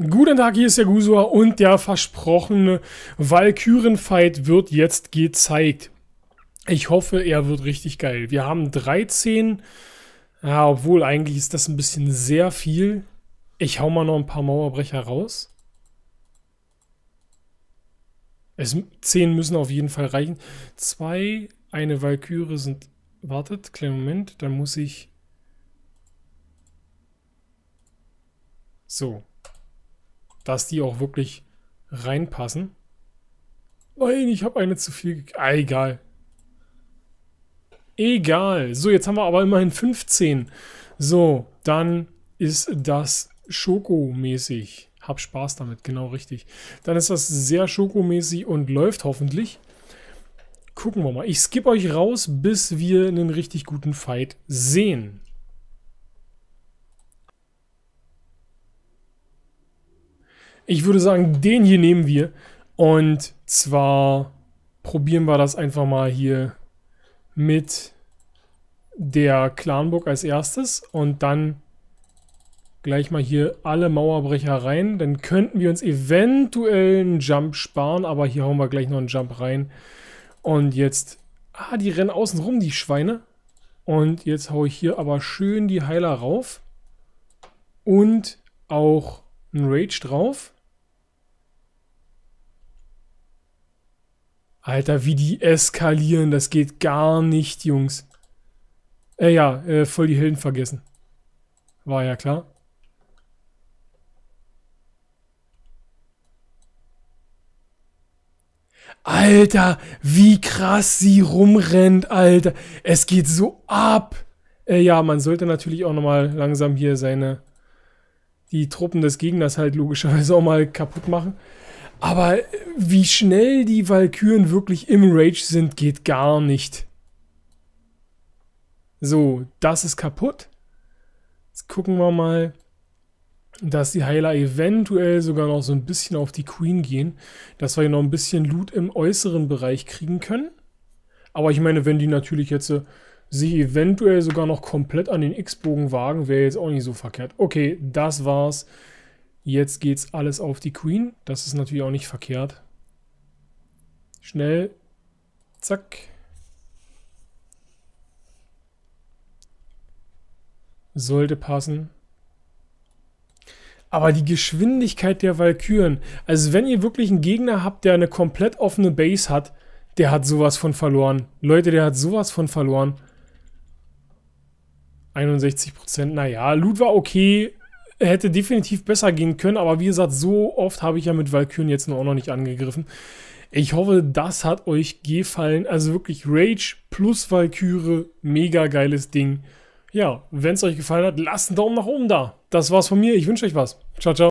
Guten Tag, hier ist der Gusua und der versprochene Valkyren-Fight wird jetzt gezeigt. Ich hoffe, er wird richtig geil. Wir haben 13, ja, obwohl eigentlich ist das ein bisschen sehr viel. Ich hau mal noch ein paar Mauerbrecher raus. Es, 10 müssen auf jeden Fall reichen. Zwei, eine Valkyrie sind... Wartet, kleinen Moment, dann muss ich... So, dass die auch wirklich reinpassen. Nein, ich habe eine zu viel. Ah, egal. Egal. So, jetzt haben wir aber immerhin 15. So, dann ist das schokomäßig. Hab Spaß damit, genau richtig. Dann ist das sehr schokomäßig und läuft hoffentlich. Gucken wir mal. Ich skippe euch raus, bis wir einen richtig guten Fight sehen. Ich würde sagen, den hier nehmen wir. Und zwar probieren wir das einfach mal hier mit der Clanburg als erstes und dann gleich mal hier alle Mauerbrecher rein. Dann könnten wir uns eventuell einen Jump sparen, aber hier hauen wir gleich noch einen Jump rein. Und jetzt, ah, die rennen außen rum, die Schweine. Und jetzt haue ich hier aber schön die Heiler rauf. Und auch einen Rage drauf. Alter, wie die eskalieren. Das geht gar nicht, Jungs. Äh, ja, äh, voll die Helden vergessen. War ja klar. Alter, wie krass sie rumrennt, Alter. Es geht so ab. Äh, ja, man sollte natürlich auch nochmal langsam hier seine... Die Truppen des Gegners halt logischerweise auch mal kaputt machen. Aber äh, wie schnell die Valkyren wirklich im Rage sind, geht gar nicht. So, das ist kaputt. Jetzt gucken wir mal, dass die Heiler eventuell sogar noch so ein bisschen auf die Queen gehen. Dass wir hier noch ein bisschen Loot im äußeren Bereich kriegen können. Aber ich meine, wenn die natürlich jetzt äh, sich eventuell sogar noch komplett an den X-Bogen wagen, wäre jetzt auch nicht so verkehrt. Okay, das war's. Jetzt geht's alles auf die Queen. Das ist natürlich auch nicht verkehrt. Schnell. Zack. Sollte passen. Aber die Geschwindigkeit der Valkyren. Also wenn ihr wirklich einen Gegner habt, der eine komplett offene Base hat, der hat sowas von verloren. Leute, der hat sowas von verloren. 61%. Naja, Loot war okay hätte definitiv besser gehen können, aber wie gesagt, so oft habe ich ja mit Valkyren jetzt noch auch noch nicht angegriffen. Ich hoffe, das hat euch gefallen. Also wirklich Rage plus Valkyrie, mega geiles Ding. Ja, wenn es euch gefallen hat, lasst einen Daumen nach oben da. Das war's von mir. Ich wünsche euch was. Ciao, ciao.